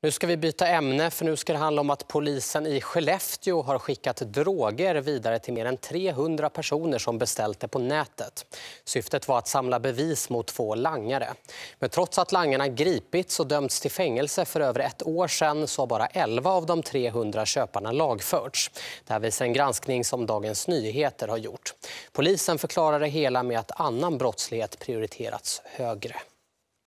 Nu ska vi byta ämne, för nu ska det handla om att polisen i Skellefteå har skickat droger vidare till mer än 300 personer som beställt det på nätet. Syftet var att samla bevis mot två langare. Men trots att langarna gripits och dömts till fängelse för över ett år sedan så har bara 11 av de 300 köparna lagförts. Det här visar en granskning som Dagens Nyheter har gjort. Polisen förklarar det hela med att annan brottslighet prioriterats högre.